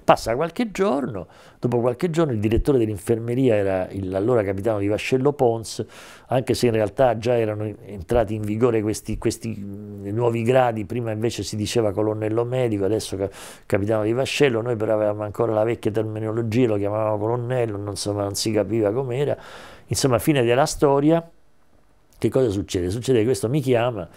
Passa qualche giorno, dopo qualche giorno il direttore dell'infermeria era l'allora capitano di Vascello Pons, anche se in realtà già erano entrati in vigore questi, questi mm, nuovi gradi, prima invece si diceva colonnello medico, adesso capitano di Vascello, noi però avevamo ancora la vecchia terminologia, lo chiamavamo colonnello, non, insomma, non si capiva com'era, insomma fine della storia, che cosa succede? Succede che questo mi chiama,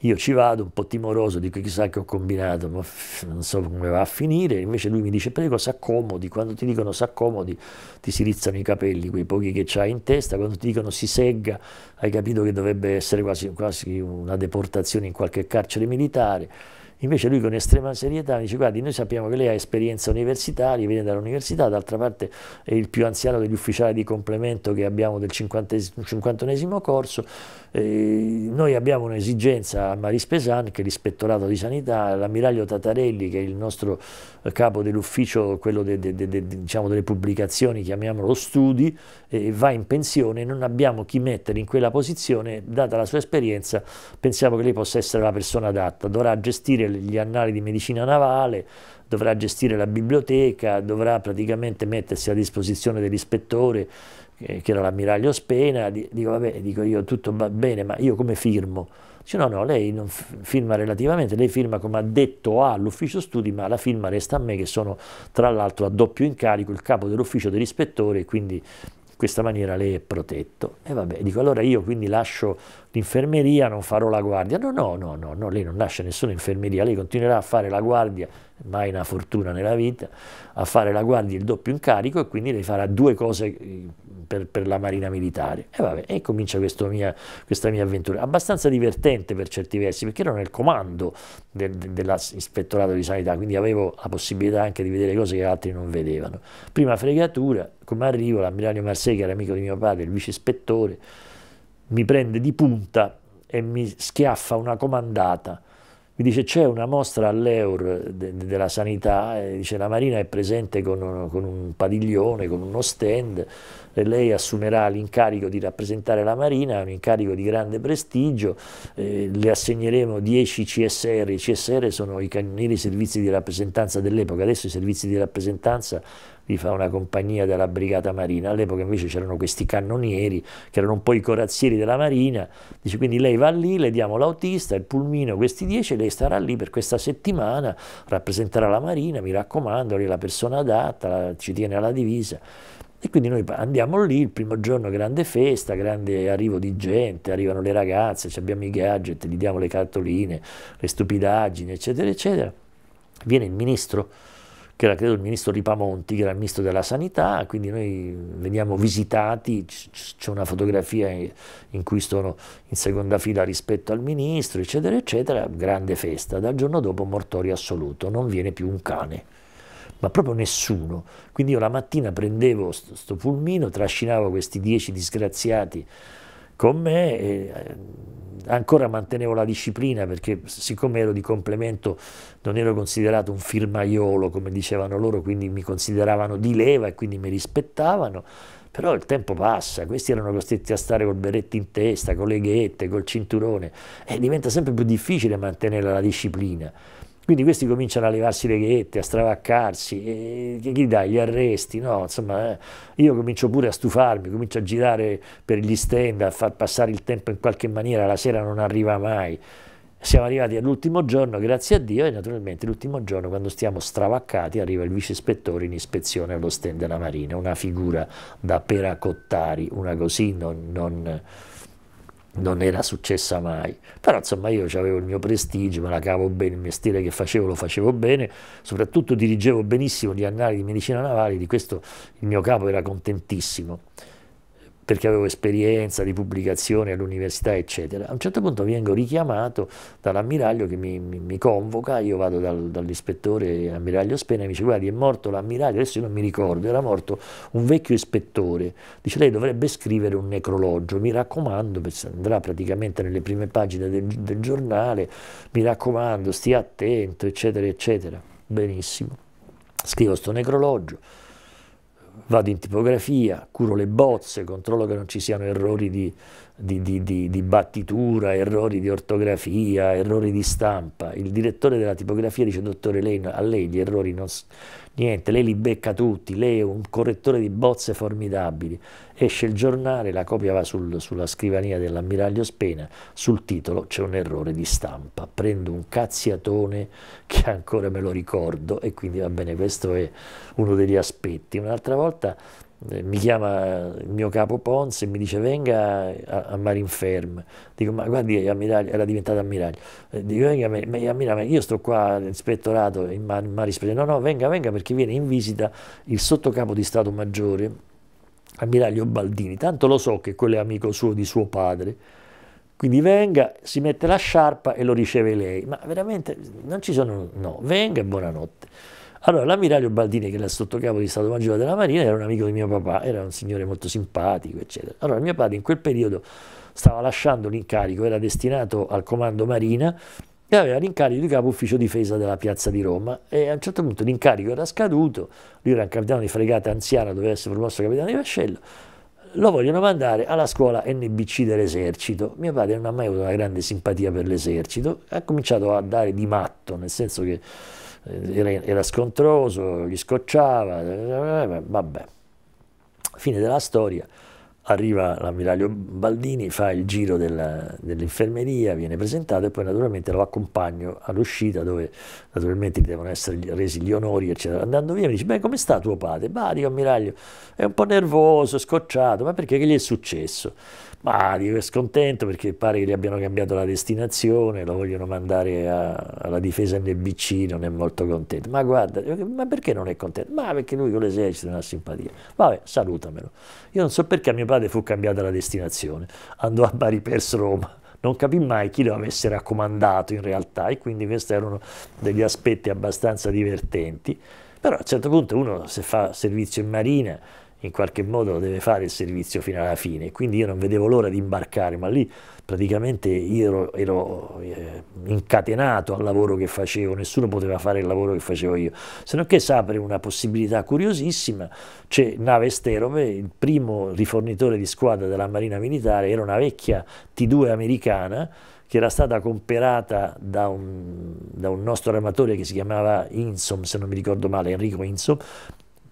io ci vado un po' timoroso, dico chissà che ho combinato, ma non so come va a finire. Invece lui mi dice prego s'accomodi, quando ti dicono s'accomodi ti si rizzano i capelli, quei pochi che c'hai in testa, quando ti dicono si segga hai capito che dovrebbe essere quasi, quasi una deportazione in qualche carcere militare. Invece lui con estrema serietà dice guardi noi sappiamo che lei ha esperienza universitaria, viene dall'università, d'altra parte è il più anziano degli ufficiali di complemento che abbiamo del 51 corso, eh, noi abbiamo un'esigenza a Maris Pesan che è l'ispettorato di sanità, l'ammiraglio Tatarelli che è il nostro eh, capo dell'ufficio, quello de, de, de, diciamo delle pubblicazioni, chiamiamolo studi, eh, va in pensione, non abbiamo chi mettere in quella posizione, data la sua esperienza pensiamo che lei possa essere la persona adatta, dovrà gestire gestire gli annali di medicina navale, dovrà gestire la biblioteca, dovrà praticamente mettersi a disposizione dell'ispettore, che era l'ammiraglio Spena, dico vabbè, dico io tutto va bene, ma io come firmo? Dice no, no, lei non firma relativamente, lei firma come addetto all'ufficio studi, ma la firma resta a me che sono tra l'altro a doppio incarico il capo dell'ufficio dell'ispettore e quindi in questa maniera lei è protetto. E vabbè, dico allora io quindi lascio l'infermeria, non farò la guardia. No, no, no, no, no lei non lascia nessuna infermeria, lei continuerà a fare la guardia mai una fortuna nella vita, a fare la guardia il doppio incarico e quindi lei farà due cose eh, per, per la marina militare. E vabbè, e comincia mia, questa mia avventura, abbastanza divertente per certi versi, perché ero nel comando del, de, dell'ispettorato di sanità, quindi avevo la possibilità anche di vedere cose che altri non vedevano. Prima fregatura, come arrivo, l'ammiraglio Marsei, che era amico di mio padre, il vice ispettore, mi prende di punta e mi schiaffa una comandata mi dice c'è una mostra all'Eur de, de, della sanità, dice la Marina è presente con, con un padiglione, con uno stand, lei assumerà l'incarico di rappresentare la Marina, è un incarico di grande prestigio, eh, le assegneremo 10 CSR, i CSR sono i cannonieri servizi di rappresentanza dell'epoca, adesso i servizi di rappresentanza li fa una compagnia della Brigata Marina, all'epoca invece c'erano questi cannonieri che erano un po' i corazzieri della Marina, dice quindi lei va lì, le diamo l'autista, il pulmino, questi 10, lei starà lì per questa settimana, rappresenterà la Marina, mi raccomando, lei è la persona adatta, la, ci tiene alla divisa. E quindi noi andiamo lì, il primo giorno grande festa, grande arrivo di gente, arrivano le ragazze, abbiamo i gadget, gli diamo le cartoline, le stupidaggini, eccetera, eccetera. Viene il ministro, che era credo il ministro Ripamonti, che era il ministro della sanità, quindi noi veniamo visitati, c'è una fotografia in cui sono in seconda fila rispetto al ministro, eccetera, eccetera, grande festa. Dal giorno dopo mortorio assoluto, non viene più un cane ma proprio nessuno. Quindi io la mattina prendevo questo sto pulmino, trascinavo questi dieci disgraziati con me, e eh, ancora mantenevo la disciplina perché siccome ero di complemento non ero considerato un firmaiolo come dicevano loro, quindi mi consideravano di leva e quindi mi rispettavano, però il tempo passa, questi erano costretti a stare col berretto in testa, con le ghette, col cinturone e diventa sempre più difficile mantenere la disciplina. Quindi questi cominciano a levarsi le ghette, a stravaccarsi, e chi dai, gli arresti, no? Insomma, eh, io comincio pure a stufarmi, comincio a girare per gli stand, a far passare il tempo in qualche maniera, la sera non arriva mai. Siamo arrivati all'ultimo giorno, grazie a Dio, e naturalmente l'ultimo giorno, quando stiamo stravaccati, arriva il vice ispettore in ispezione allo stand della Marina, una figura da peracottari, una così non, non non era successa mai, però insomma io avevo il mio prestigio, me la cavo bene, il mestiere che facevo lo facevo bene, soprattutto dirigevo benissimo gli annali di medicina navale, di questo il mio capo era contentissimo perché avevo esperienza di pubblicazione all'università, eccetera. A un certo punto vengo richiamato dall'ammiraglio che mi, mi, mi, convoca, io vado dal, dall'ispettore ammiraglio Spena e mi dice guardi è morto l'ammiraglio, adesso io non mi ricordo, era morto un vecchio ispettore, dice lei dovrebbe scrivere un necrologio, mi raccomando, andrà praticamente nelle prime pagine del, del giornale, mi raccomando, stia attento, eccetera, eccetera. Benissimo, scrivo questo necrologio vado in tipografia, curo le bozze, controllo che non ci siano errori di di, di, di, di, battitura, errori di ortografia, errori di stampa. Il direttore della tipografia dice, dottore, lei, a lei gli errori non... Niente, lei li becca tutti, lei è un correttore di bozze formidabili. Esce il giornale, la copia va sul, sulla scrivania dell'ammiraglio Spena, sul titolo c'è un errore di stampa. Prendo un cazziatone che ancora me lo ricordo e quindi va bene, questo è uno degli aspetti. Un'altra volta eh, mi chiama il mio capo Ponzi e mi dice venga a, a Marinferm dico ma guardi era diventato ammiraglio eh, dico venga ma, io sto qua all'ispettorato in Mar, no no venga venga perché viene in visita il sottocapo di Stato Maggiore ammiraglio Baldini tanto lo so che quello è amico suo di suo padre quindi venga, si mette la sciarpa e lo riceve lei ma veramente non ci sono no, venga e buonanotte allora, l'ammiraglio Baldini, che era sottocapo di Stato Maggiore della Marina, era un amico di mio papà, era un signore molto simpatico, eccetera. Allora, mio padre in quel periodo stava lasciando l'incarico, era destinato al comando Marina e aveva l'incarico di capo ufficio difesa della piazza di Roma e a un certo punto l'incarico era scaduto, lui era un capitano di fregata anziana, doveva essere promosso capitano di vascello, lo vogliono mandare alla scuola NBC dell'esercito. Mio padre non ha mai avuto una grande simpatia per l'esercito, ha cominciato a dare di matto, nel senso che eh, era, era scontroso, gli scocciava, eh, vabbè. Fine della storia arriva l'ammiraglio Baldini, fa il giro dell'infermeria, viene presentato e poi naturalmente lo accompagno all'uscita dove naturalmente gli devono essere resi gli onori, eccetera. Andando via mi dice, beh, come sta tuo padre? Bah, dico ammiraglio, è un po' nervoso, scocciato, ma perché che gli è successo? Ma è scontento perché pare che gli abbiano cambiato la destinazione, lo vogliono mandare a, alla difesa NBC, non è molto contento. Ma guarda, eh, ma perché non è contento? Ma perché lui con l'esercito è una simpatia. Vabbè, salutamelo. Io non so perché a mio padre fu cambiata la destinazione, andò a Bari perso Roma. Non capì mai chi lo avesse raccomandato in realtà e quindi questi erano degli aspetti abbastanza divertenti. Però a un certo punto uno se fa servizio in marina in qualche modo deve fare il servizio fino alla fine, quindi io non vedevo l'ora di imbarcare, ma lì praticamente io ero, ero eh, incatenato al lavoro che facevo, nessuno poteva fare il lavoro che facevo io, se non che si apre una possibilità curiosissima, c'è Nave Sterove, il primo rifornitore di squadra della Marina Militare, era una vecchia T2 americana, che era stata comperata da un, da un, nostro armatore che si chiamava Insom, se non mi ricordo male, Enrico Insom,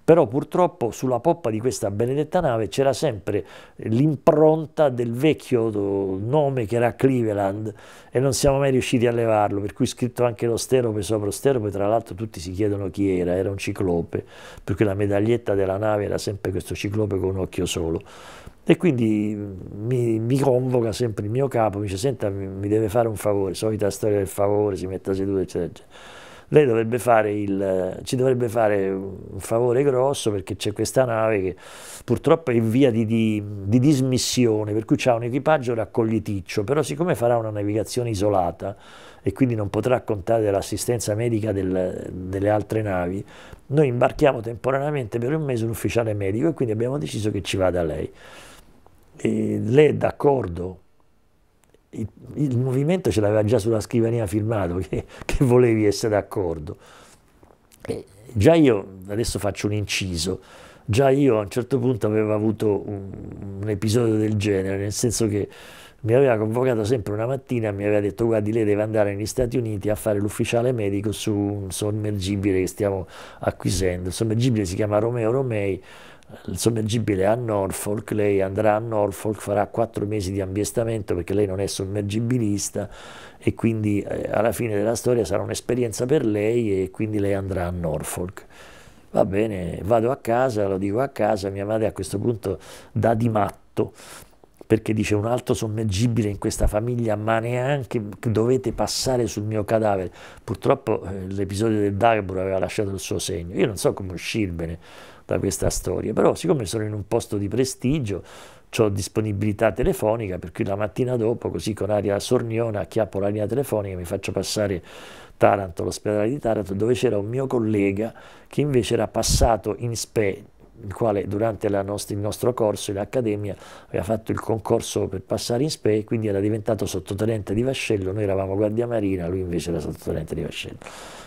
però purtroppo sulla poppa di questa benedetta nave c'era sempre l'impronta del vecchio nome che era Cleveland e non siamo mai riusciti a levarlo, per cui scritto anche lo sterope sopra lo sterope, tra l'altro tutti si chiedono chi era, era un ciclope, perché la medaglietta della nave era sempre questo ciclope con un occhio solo. E quindi mi, mi, convoca sempre il mio capo, mi dice senta mi, deve fare un favore, solita storia del favore, si metta seduto eccetera eccetera lei dovrebbe fare il, ci dovrebbe fare un favore grosso perché c'è questa nave che purtroppo è in via di, di, di dismissione, per cui ha un equipaggio raccogliticcio, però siccome farà una navigazione isolata e quindi non potrà contare dell'assistenza medica del, delle altre navi, noi imbarchiamo temporaneamente per un mese un ufficiale medico e quindi abbiamo deciso che ci vada lei. E lei è d'accordo il, il movimento ce l'aveva già sulla scrivania firmato che, che volevi essere d'accordo. Già io, adesso faccio un inciso, già io a un certo punto avevo avuto un, un episodio del genere, nel senso che mi aveva convocato sempre una mattina e mi aveva detto guardi lei deve andare negli Stati Uniti a fare l'ufficiale medico su un sommergibile che stiamo acquisendo, il sommergibile si chiama Romeo Romei il sommergibile a Norfolk, lei andrà a Norfolk, farà quattro mesi di ambiestamento perché lei non è sommergibilista e quindi eh, alla fine della storia sarà un'esperienza per lei e quindi lei andrà a Norfolk. Va bene, vado a casa, lo dico a casa, mia madre a questo punto dà di matto perché dice un altro sommergibile in questa famiglia, ma neanche dovete passare sul mio cadavere. Purtroppo eh, l'episodio del Darbur aveva lasciato il suo segno. Io non so come uscirvene da questa storia, però siccome sono in un posto di prestigio, ho disponibilità telefonica, per cui la mattina dopo, così con aria sorniona, acchiappo la linea telefonica, mi faccio passare Taranto, l'ospedale di Taranto, dove c'era un mio collega che invece era passato in spe il quale durante nostra, il nostro corso in accademia aveva fatto il concorso per passare in SPE e quindi era diventato sottotenente di vascello, noi eravamo guardia marina, lui invece era sottotenente di vascello.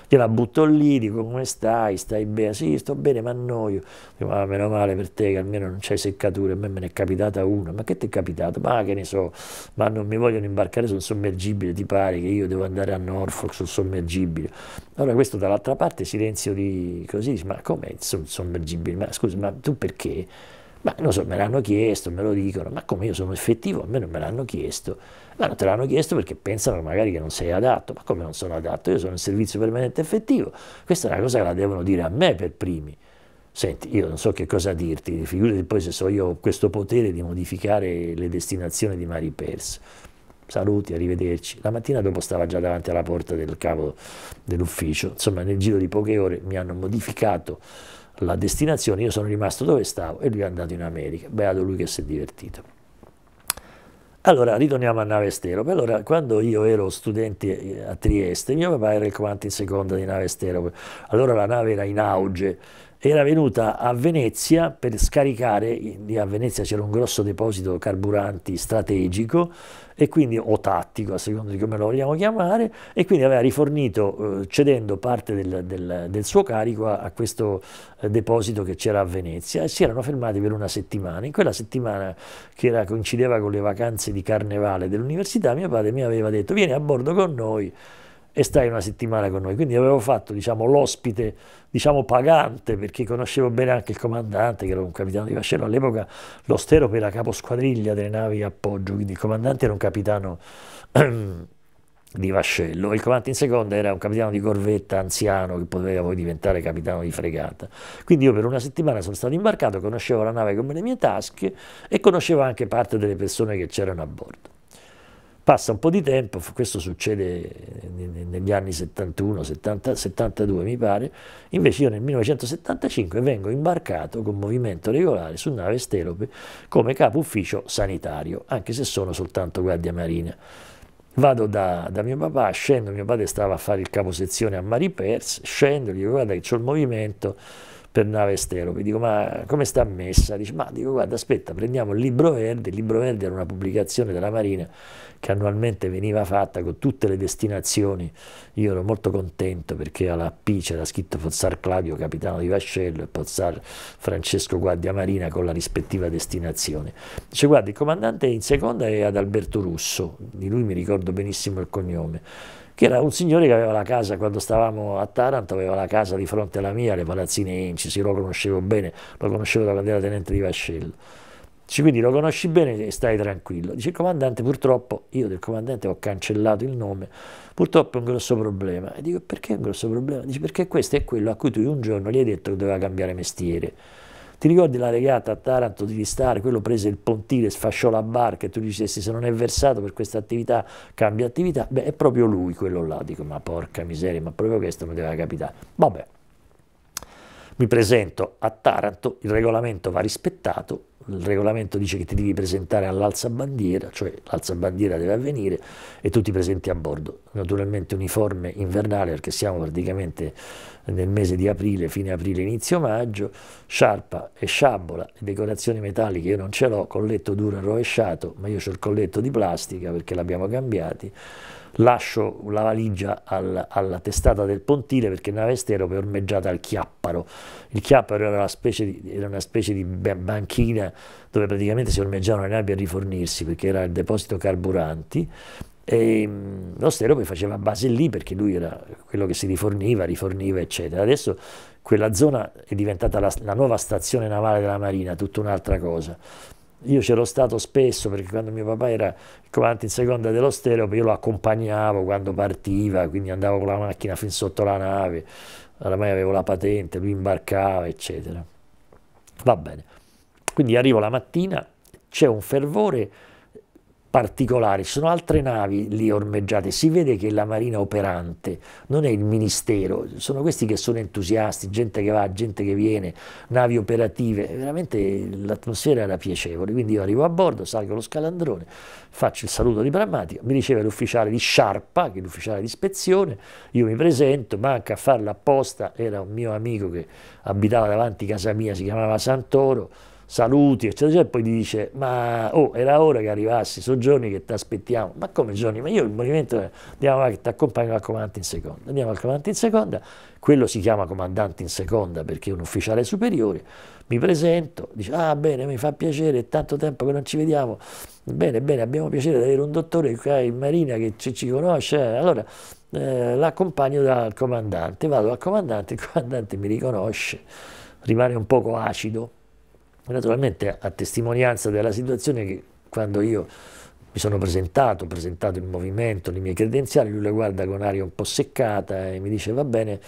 Io la butto lì, dico come stai, stai bene? Sì, sto bene, ma annoio. Dico, ma ah, meno male per te che almeno non c'hai seccature, a me me ne è capitata una. Ma che ti è capitato? Ma che ne so, ma non mi vogliono imbarcare sul sommergibile, ti pare che io devo andare a Norfolk sul sommergibile. Allora questo dall'altra parte silenzio di così, ma com'è il sommergibile? Ma scusa, ma tu perché? Ma non so, me l'hanno chiesto, me lo dicono, ma come io sono effettivo, a me non me l'hanno chiesto. Ma non te l'hanno chiesto perché pensano magari che non sei adatto, ma come non sono adatto? Io sono in servizio permanente effettivo, questa è una cosa che la devono dire a me per primi. Senti, io non so che cosa dirti, figurati poi se so io ho questo potere di modificare le destinazioni di mari persi. Saluti, arrivederci. La mattina dopo stava già davanti alla porta del capo dell'ufficio. Insomma, nel giro di poche ore mi hanno modificato la destinazione, io sono rimasto dove stavo e lui è andato in America, beato lui che si è divertito. Allora, ritorniamo a nave Navestero. Allora, quando io ero studente eh, a Trieste, mio papà era il comandante in seconda di nave Navestero. Allora la nave era in auge era venuta a Venezia per scaricare, a Venezia c'era un grosso deposito carburanti strategico e quindi, o tattico a seconda di come lo vogliamo chiamare, e quindi aveva rifornito eh, cedendo parte del, del, del, suo carico a, a questo eh, deposito che c'era a Venezia e si erano fermati per una settimana. In quella settimana che era, coincideva con le vacanze di carnevale dell'università, mio padre mi aveva detto vieni a bordo con noi e stai una settimana con noi. Quindi avevo fatto diciamo, l'ospite diciamo, pagante perché conoscevo bene anche il comandante che era un capitano di vascello all'epoca, l'ostero Stero era caposquadriglia delle navi appoggio, quindi il comandante era un capitano di vascello, il comandante in seconda era un capitano di corvetta anziano che poteva poi diventare capitano di fregata. Quindi io per una settimana sono stato imbarcato, conoscevo la nave come le mie tasche e conoscevo anche parte delle persone che c'erano a bordo. Passa un po' di tempo, questo succede eh, negli anni 71, 70, 72 mi pare, invece io nel 1975 vengo imbarcato con movimento regolare su nave Stelope come capo ufficio sanitario, anche se sono soltanto guardia marina. Vado da, da, mio papà, scendo, mio padre stava a fare il caposezione a Mari Pers, scendo, gli dico guarda che c'ho il movimento, per nave estero, Navesterope, dico ma come sta messa? Dice ma dico guarda aspetta prendiamo il libro verde, il libro verde era una pubblicazione della Marina che annualmente veniva fatta con tutte le destinazioni, io ero molto contento perché alla P c'era scritto Fozzar Claudio capitano di Vascello e Fozzar Francesco Guardia Marina con la rispettiva destinazione. Dice guarda il comandante in seconda è ad Alberto Russo, di lui mi ricordo benissimo il cognome, che era un signore che aveva la casa, quando stavamo a Taranto, aveva la casa di fronte alla mia, le palazzine Inci, sì, lo conoscevo bene, lo conoscevo da quando era tenente di Vascello. Dice, quindi lo conosci bene e stai tranquillo. Dice, comandante, purtroppo, io del comandante ho cancellato il nome, purtroppo è un grosso problema. E dico, perché è un grosso problema? Dice, perché questo è quello a cui tu un giorno gli hai detto che doveva cambiare mestiere. Ti ricordi la regata a Taranto di Ristare, quello prese il pontile, sfasciò la barca e tu dicesti se non è versato per questa attività cambia attività? Beh, è proprio lui quello là, dico ma porca miseria, ma proprio questo mi deve capitare. Vabbè, mi presento a Taranto, il regolamento va rispettato, il regolamento dice che ti devi presentare all'alzabandiera, cioè l'alzabandiera deve avvenire e tu ti presenti a bordo, naturalmente uniforme invernale perché siamo praticamente nel mese di aprile, fine aprile, inizio maggio, sciarpa e sciabola decorazioni metalliche io non ce l'ho, colletto duro e rovesciato, ma io ho il colletto di plastica perché l'abbiamo cambiato lascio la valigia al, alla testata del pontile perché nave stero è ormeggiata al Chiapparo. Il Chiapparo era una specie di, era una specie di banchina dove praticamente si ormeggiavano le navi a rifornirsi perché era il deposito carburanti e mm, lo stero poi faceva base lì perché lui era quello che si riforniva, riforniva eccetera. Adesso quella zona è diventata la, la nuova stazione navale della Marina, tutta un'altra cosa io c'ero stato spesso perché quando mio papà era comandante in seconda dello stereo, io lo accompagnavo quando partiva, quindi andavo con la macchina fin sotto la nave, oramai avevo la patente, lui imbarcava, eccetera. Va bene. Quindi arrivo la mattina, c'è un fervore particolari, ci sono altre navi lì ormeggiate, si vede che la marina operante non è il ministero, sono questi che sono entusiasti, gente che va, gente che viene, navi operative, veramente l'atmosfera era piacevole, quindi io arrivo a bordo, salgo lo scalandrone, faccio il saluto diplomatico, mi riceve l'ufficiale di Sciarpa, che è l'ufficiale di ispezione, io mi presento, manca a farla apposta, era un mio amico che abitava davanti a casa mia, si chiamava Santoro, saluti, eccetera, e poi ti dice, ma oh, era ora che arrivassi, sono giorni che ti aspettiamo. Ma come giorni? Ma io il movimento, andiamo avanti, ti accompagno al comandante in seconda. Andiamo al comandante in seconda, quello si chiama comandante in seconda perché è un ufficiale superiore, mi presento, dice, ah bene, mi fa piacere, è tanto tempo che non ci vediamo, bene, bene, abbiamo piacere di avere un dottore qua in Marina che ci, ci conosce, allora eh, l'accompagno dal comandante, vado al comandante, il comandante mi riconosce, rimane un poco acido, Naturalmente a testimonianza della situazione che quando io mi sono presentato, ho presentato il movimento, le mie credenziali, lui le guarda con aria un po' seccata e mi dice va bene,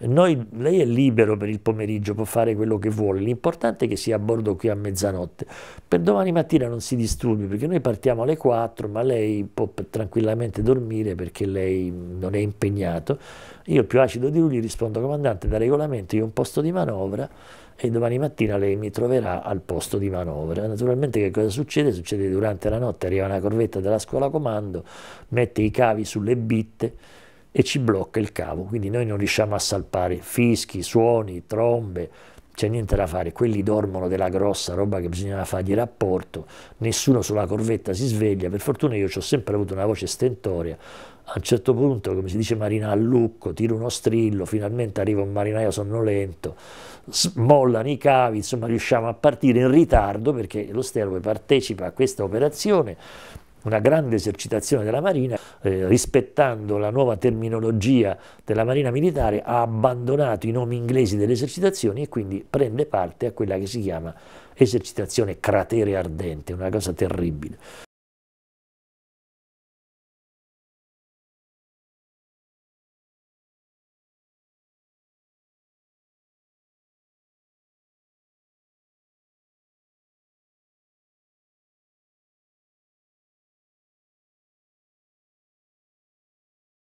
noi, lei è libero per il pomeriggio, può fare quello che vuole, l'importante è che sia a bordo qui a mezzanotte, per domani mattina non si disturbi perché noi partiamo alle 4 ma lei può tranquillamente dormire perché lei non è impegnato, io più acido di lui gli rispondo comandante da regolamento io ho un posto di manovra, e domani mattina lei mi troverà al posto di manovra. Naturalmente che cosa succede? Succede durante la notte arriva una corvetta della scuola comando, mette i cavi sulle bitte e ci blocca il cavo, quindi noi non riusciamo a salpare fischi, suoni, trombe, c'è niente da fare, quelli dormono della grossa roba che bisognava fargli rapporto, nessuno sulla corvetta si sveglia, per fortuna io ci ho sempre avuto una voce stentoria, a un certo punto, come si dice Marina, a lucco, tiro uno strillo, finalmente arriva un marinaio sonnolento, smollano i cavi, insomma riusciamo a partire in ritardo perché lo Sterve partecipa a questa operazione una grande esercitazione della Marina, eh, rispettando la nuova terminologia della Marina Militare, ha abbandonato i nomi inglesi delle esercitazioni e quindi prende parte a quella che si chiama esercitazione cratere ardente, una cosa terribile.